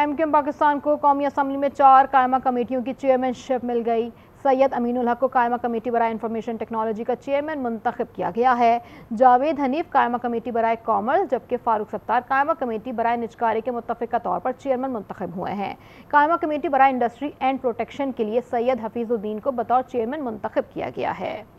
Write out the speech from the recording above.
M के M Pakistan को कौमी असम्बली में चार कायमा कमेटियों की चेयरमैनशिप मिल गई सैयद अमीनुल हक को कायमा कमेटी बरए इंफॉर्मेशन टेक्नोलॉजी का चेयरमैन मंतखब किया गया है जावेद हनीफ कायमा कमेटी बरए कॉमर्स जबकि फारूक सत्तार कायमा कमेटी बरए निजकारी के मुतफ़ा तौर पर चेयरमैन मंतखब हुए हैं कायमा कमेटी बरए इंडस्ट्री एंड प्रोटेक्शन के लिए सैयद हफीज़ुद्दीन को बतौर चेयरमैन मंतखब किया गया है